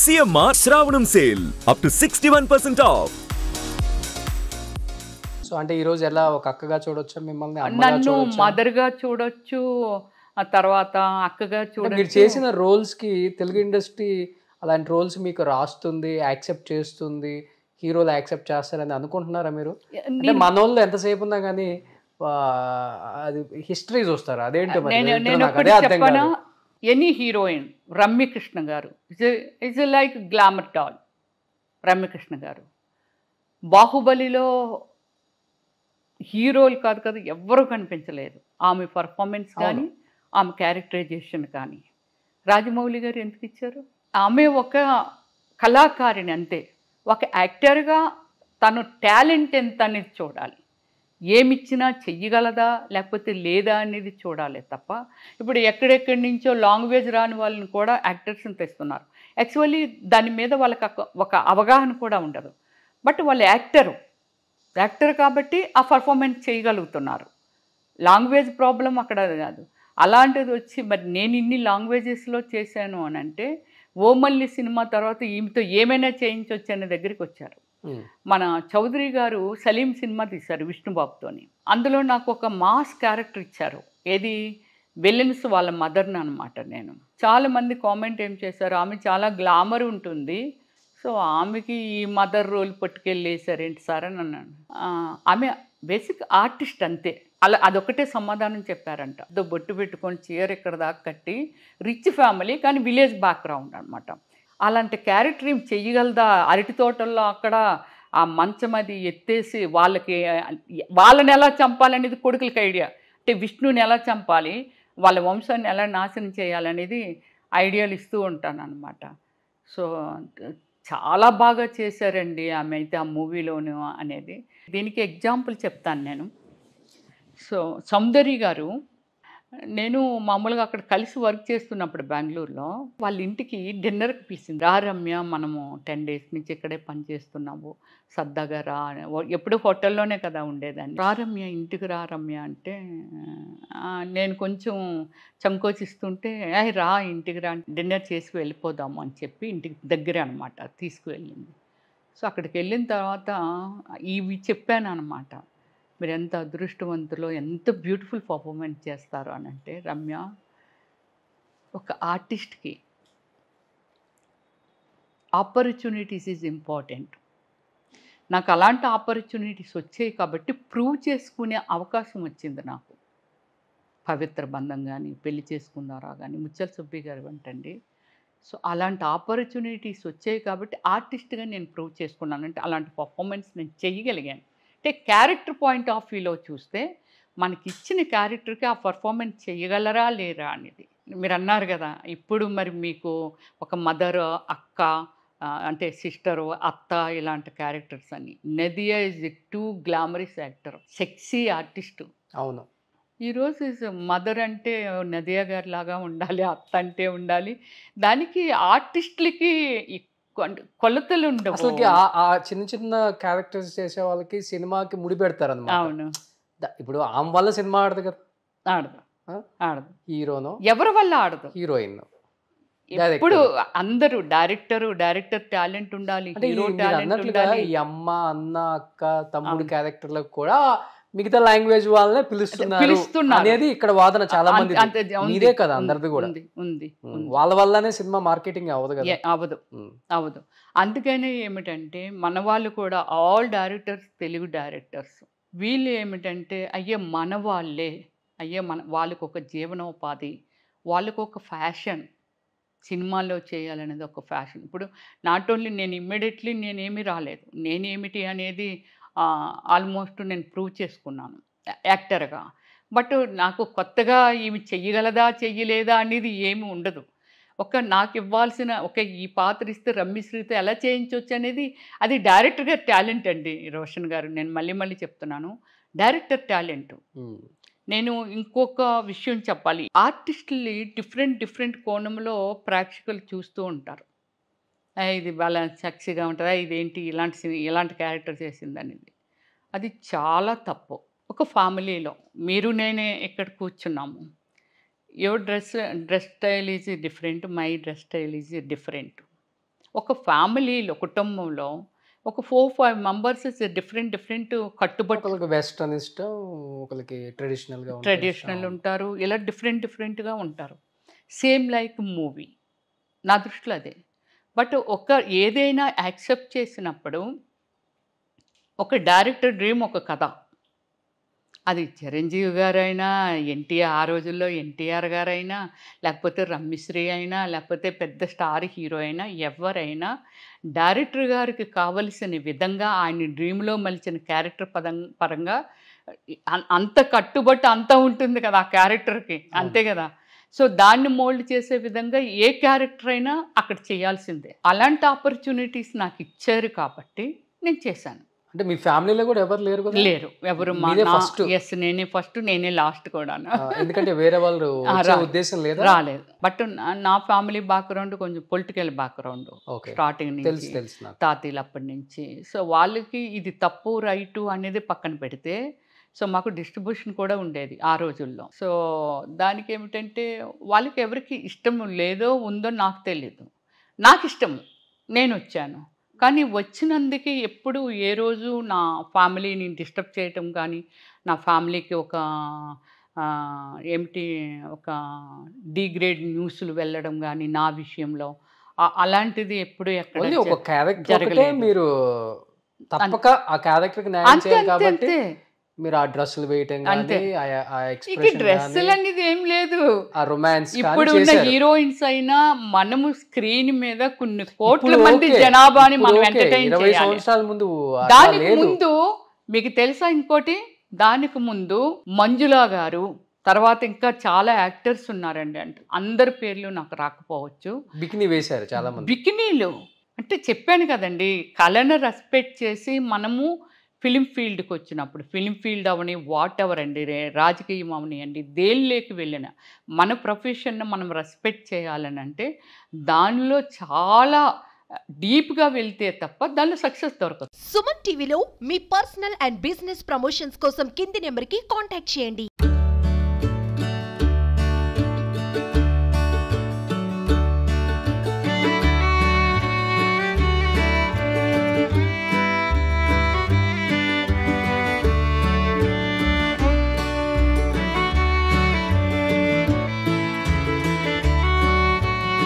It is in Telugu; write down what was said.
CMR Shravanam sale up to sixty one percent off so అంటే ఈరోజు ఎలా ఒక అక్కగా చూడొచ్చు మిమ్మల్ని నన్ను గా చూడొచ్చు ఆ తర్వాత అక్కగా చూడొచ్చు మీరు చేసిన కి తెలుగు ఇండస్ట్రీ అలాంటి రోల్స్ మీకు రాస్తుంది యాక్సెప్ట్ చేస్తుంది హీరోలు యాక్సెప్ట్ చేస్తారని అనుకుంటున్నారా మీరు మనోళ్ళు ఎంతసేపు ఉన్నా కానీ అది హిస్టరీ చూస్తారు అదేంటి అర్థం ఎనీ హీరోయిన్ రమ్యకృష్ణ గారు is is like glamour doll Ramya Krishna గారు బాహుబలిలో హీరోలు కాదు కదా ఎవ్వరూ కనిపించలేదు ఆమె పర్ఫార్మెన్స్ కానీ ఆమె క్యారెక్టరైజేషన్ కానీ రాజమౌళి గారు ఎందుకు ఇచ్చారు ఆమె ఒక కళాకారిణి అంతే ఒక యాక్టర్గా తను టాలెంట్ ఎంత అనేది చూడాలి ఏమిచ్చినా చెయ్యగలదా లేకపోతే లేదా అనేది చూడాలి తప్ప ఇప్పుడు ఎక్కడెక్కడి నుంచో లాంగ్వేజ్ రాని వాళ్ళని కూడా యాక్టర్స్ని తెస్తున్నారు యాక్చువల్లీ దాని మీద వాళ్ళకి ఒక అవగాహన కూడా ఉండదు బట్ వాళ్ళు యాక్టరు యాక్టర్ కాబట్టి ఆ పర్ఫార్మెన్స్ చేయగలుగుతున్నారు లాంగ్వేజ్ ప్రాబ్లం అక్కడ కాదు అలాంటిది వచ్చి మరి నేను ఇన్ని లాంగ్వేజెస్లో చేశాను అని అంటే ఓమల్లి సినిమా తర్వాత ఈమెతో ఏమైనా చేయించవచ్చు అనే దగ్గరికి వచ్చారు Hmm. మన చౌదరి గారు సలీం సినిమా తీశారు విష్ణుబాబుతో అందులో నాకు ఒక మాస్ క్యారెక్టర్ ఇచ్చారు ఏది విలియమ్స్ వాళ్ళ మదర్ని అనమాట నేను చాలామంది కామెంట్ ఏం చేశారు ఆమె చాలా గ్లామర్ ఉంటుంది సో ఆమెకి ఈ మదర్ రోల్ పట్టుకెళ్ళేసారేంటి సార్ అని అన్నాను ఆమె బేసిక్ ఆర్టిస్ట్ అంతే అలా అదొకటే సమాధానం చెప్పారంట బొట్టు పెట్టుకొని చీర ఇక్కడ దాకా కట్టి రిచ్ ఫ్యామిలీ కానీ విలేజ్ బ్యాక్గ్రౌండ్ అనమాట అలాంటి క్యారెట్ రీమ్ చేయగలదా అరటి తోటల్లో అక్కడ ఆ మంచం అది ఎత్తేసి వాళ్ళకి వాళ్ళని ఎలా చంపాలి అనేది కొడుకులకి ఐడియా అంటే విష్ణుని ఎలా చంపాలి వాళ్ళ వంశాన్ని ఎలా నాశనం చేయాలనేది ఐడియాలు ఇస్తూ ఉంటాను అనమాట సో చాలా బాగా చేశారండి ఆమె అయితే ఆ మూవీలోను అనేది దీనికి ఎగ్జాంపుల్ చెప్తాను నేను సో సౌందర్య గారు నేను మామూలుగా అక్కడ కలిసి వర్క్ చేస్తున్నప్పుడు బెంగళూరులో వాళ్ళ ఇంటికి డిన్నర్కి పిలిచింది రా రమ్య మనము టెన్ డేస్ నుంచి ఇక్కడే పని సర్దాగా రా ఎప్పుడు హోటల్లోనే కదా ఉండేదాన్ని రా రమ్య ఇంటికి రా రమ్య అంటే నేను కొంచెం చంకోచిస్తుంటే రా ఇంటికి రా డిన్నర్ చేసి వెళ్ళిపోదాము అని చెప్పి ఇంటికి దగ్గరే అనమాట తీసుకువెళ్ళింది సో అక్కడికి వెళ్ళిన తర్వాత ఇవి చెప్పాను అనమాట మీరు ఎంత అదృష్టవంతులో ఎంత బ్యూటిఫుల్ పర్ఫార్మెన్స్ చేస్తారు అని అంటే రమ్య ఒక ఆర్టిస్ట్కి ఆపర్చునిటీస్ ఈజ్ ఇంపార్టెంట్ నాకు అలాంటి ఆపర్చునిటీస్ వచ్చాయి కాబట్టి ప్రూవ్ చేసుకునే అవకాశం వచ్చింది నాకు పవిత్ర బంధం కానీ పెళ్లి చేసుకున్నారా కానీ ముచ్చల సుబ్బి గారు వెంటండి సో అలాంటి ఆపర్చునిటీస్ వచ్చాయి కాబట్టి ఆర్టిస్ట్గా నేను ప్రూవ్ చేసుకున్నాను అంటే అలాంటి పర్ఫార్మెన్స్ నేను చేయగలిగాను అంటే క్యారెక్టర్ పాయింట్ ఆఫ్ వ్యూలో చూస్తే మనకి ఇచ్చిన క్యారెక్టర్కి ఆ పర్ఫార్మెన్స్ చేయగలరా లేరా అనేది మీరు అన్నారు కదా ఇప్పుడు మరి మీకు ఒక మదర్ అక్క అంటే సిస్టర్ అత్త ఇలాంటి క్యారెక్టర్స్ అని Nadiya is too glamorous actor sexy artist అవును ఈరోజు మదర్ అంటే నదియా గారి లాగా ఉండాలి అత్త అంటే ఉండాలి దానికి ఆర్టిస్టులకి కొలతలు ఉండవు ఆ చిన్న చిన్న క్యారెక్టర్స్ చేసే వాళ్ళకి సినిమాకి ముడి పెడతారు అవును ఇప్పుడు ఆమె వల్ల సినిమా ఆడదు కదా ఆడదు ఆడదు హీరోను ఎవరి వల్ల ఆడదు హీరోయిన్ ఇప్పుడు అందరూ డైరెక్టర్ డైరెక్టర్ టాలెంట్ ఉండాలి టాలెంట్ ఉండాలి ఈ అమ్మ అన్న అక్క తమ్ముడు క్యారెక్టర్లకు కూడా మిగతా లాంగ్వేజ్ వాళ్ళనే పిలుస్తున్నారు అనేది ఇక్కడ వాదన చాలా మంది ఇదే కదా అందరిది కూడా ఉంది వాళ్ళ వల్లనే సినిమా మార్కెటింగ్ అవ్వదు కదా అవ్వదు అవ్వదు అందుకనే ఏమిటంటే మన వాళ్ళు కూడా ఆల్ డైరెక్టర్స్ తెలుగు డైరెక్టర్స్ వీళ్ళు ఏమిటంటే అయ్యే మన వాళ్ళే అయ్యే మన వాళ్ళకు ఒక జీవనోపాధి వాళ్ళకు ఒక ఫ్యాషన్ సినిమాల్లో చేయాలనేది ఒక ఫ్యాషన్ ఇప్పుడు నాట్ ఓన్లీ నేను ఇమ్మీడియట్లీ నేనేమి రాలేదు నేనేమిటి అనేది ఆల్మోస్ట్ నేను ప్రూవ్ చేసుకున్నాను యాక్టర్గా బట్ నాకు కొత్తగా ఏమి చెయ్యగలదా చెయ్యలేదా అనేది ఏమి ఉండదు ఒక నాకు ఇవ్వాల్సిన ఒక ఈ పాత్ర ఇస్తే రమ్మిశ్రీతో ఎలా చేయించవచ్చు అనేది అది డైరెక్టర్గా టాలెంట్ అండి రోషన్ గారు నేను మళ్ళీ మళ్ళీ చెప్తున్నాను డైరెక్టర్ టాలెంట్ నేను ఇంకొక విషయం చెప్పాలి ఆర్టిస్టుల్ని డిఫరెంట్ డిఫరెంట్ కోణంలో ప్రేక్షకులు చూస్తూ ఉంటారు ఇది బాగా సక్సీగా ఉంటుందా ఇదేంటి ఇలాంటి ఇలాంటి క్యారెక్టర్ చేసిందని అది చాలా తప్పు ఒక ఫ్యామిలీలో మీరు నేనే ఇక్కడ కూర్చున్నాము your dress dress style is different my dress style is different ఒక ఫ్యామిలీలో కుటుంబంలో ఒక four five members different different కట్టుబట్టలకు వెస్ట్రన్ ఇష్టం ఒకరికి ట్రెడిషనల్గా ట్రెడిషనల్ ఉంటారు ఇలా డిఫరెంట్ డిఫరెంట్గా ఉంటారు సేమ్ లైక్ మూవీ నా దృష్టిలో అదే బట్ ఒక ఏదైనా యాక్సెప్ట్ చేసినప్పుడు ఒక డైరెక్టర్ డ్రీమ్ ఒక కథ అది చిరంజీవి గారైనా ఎన్టీఆర్ ఆ రోజుల్లో ఎన్టీఆర్ గారైనా లేకపోతే రమ్మిశ్రీ అయినా లేకపోతే పెద్ద స్టార్ హీరో అయినా ఎవరైనా డైరెక్టర్ గారికి కావలసిన విధంగా ఆయన డ్రీమ్లో మలిచిన క్యారెక్టర్ పదం పరంగా అంత కట్టుబట్టు అంత ఉంటుంది కదా ఆ క్యారెక్టర్కి అంతే కదా సో దాన్ని మోల్డ్ చేసే విధంగా ఏ క్యారెక్టర్ అయినా అక్కడ చేయాల్సిందే అలాంటి ఆపర్చునిటీస్ నాకు ఇచ్చారు కాబట్టి నేను చేశాను అంటే మీ ఫ్యామిలీలో కూడా ఎవరు లేరు లేరు ఎవరు మా ఫస్ట్ ఎస్ నేనే ఫస్ట్ నేనే లాస్ట్ కూడా ఎందుకంటే వేరే వాళ్ళు ఉద్దేశం లేదు రాలేదు బట్ నా ఫ్యామిలీ బ్యాక్గ్రౌండ్ కొంచెం పొలిటికల్ బ్యాక్గ్రౌండ్ స్టార్టింగ్ నుంచి తాతీలు అప్పటి నుంచి సో వాళ్ళకి ఇది తప్పు రైటు అనేది పక్కన పెడితే సో మాకు డిస్ట్రిబ్యూషన్ కూడా ఉండేది ఆ రోజుల్లో సో దానికి ఏమిటంటే వాళ్ళకి ఎవరికి ఇష్టం లేదో ఉందో నాకు తెలీదు నాకు ఇష్టం నేను వచ్చాను కానీ వచ్చినందుకే ఎప్పుడు ఏ రోజు నా ఫ్యామిలీని డిస్టర్బ్ చేయటం కానీ నా ఫ్యామిలీకి ఒక ఏమిటి ఒక డిగ్రేడ్ న్యూస్లు వెళ్ళడం కానీ నా విషయంలో అలాంటిది ఎప్పుడు ఎక్కడ ఒక క్యారెక్టర్ మీరు తప్పక ఆ క్యారెక్టర్కి అంతే మీరు ఆ డ్రెస్సులు వేయటం అంటే డ్రెస్సులు అనేది ఏం లేదు ఆ రొమాన్స్ ఇప్పుడు ఉన్న హీరోయిన్స్ అయినా మనము స్క్రీన్ మీద కొన్ని కోట్ల మంది జనాభాని మనం ఎంటర్టైన్ సంవత్సరాల ముందు దానికి ముందు మీకు తెలుసా ఇంకోటి దానికి ముందు మంజులా గారు తర్వాత ఇంకా చాలా యాక్టర్స్ ఉన్నారండి అంటే అందరి పేర్లు నాకు రాకపోవచ్చు బికినీ వేశారు చాలా మంది బికినీలు అంటే చెప్పాను కదండి కళను రెస్పెక్ట్ చేసి మనము ఫిలిం ఫీల్డ్కి వచ్చినప్పుడు ఫిలిం ఫీల్డ్ అవని వాట్ ఎవర్ అండి రాజకీయం అవనియండి దేనిలోకి వెళ్ళిన మన ప్రొఫెషన్ను మనం రెస్పెక్ట్ చేయాలని అంటే దానిలో చాలా డీప్గా వెళ్తే తప్ప దానిలో సక్సెస్ దొరకదు సుమన్ టీవీలో మీ పర్సనల్ అండ్ బిజినెస్ ప్రమోషన్స్ కోసం కింది నెంబర్కి కాంటాక్ట్ చేయండి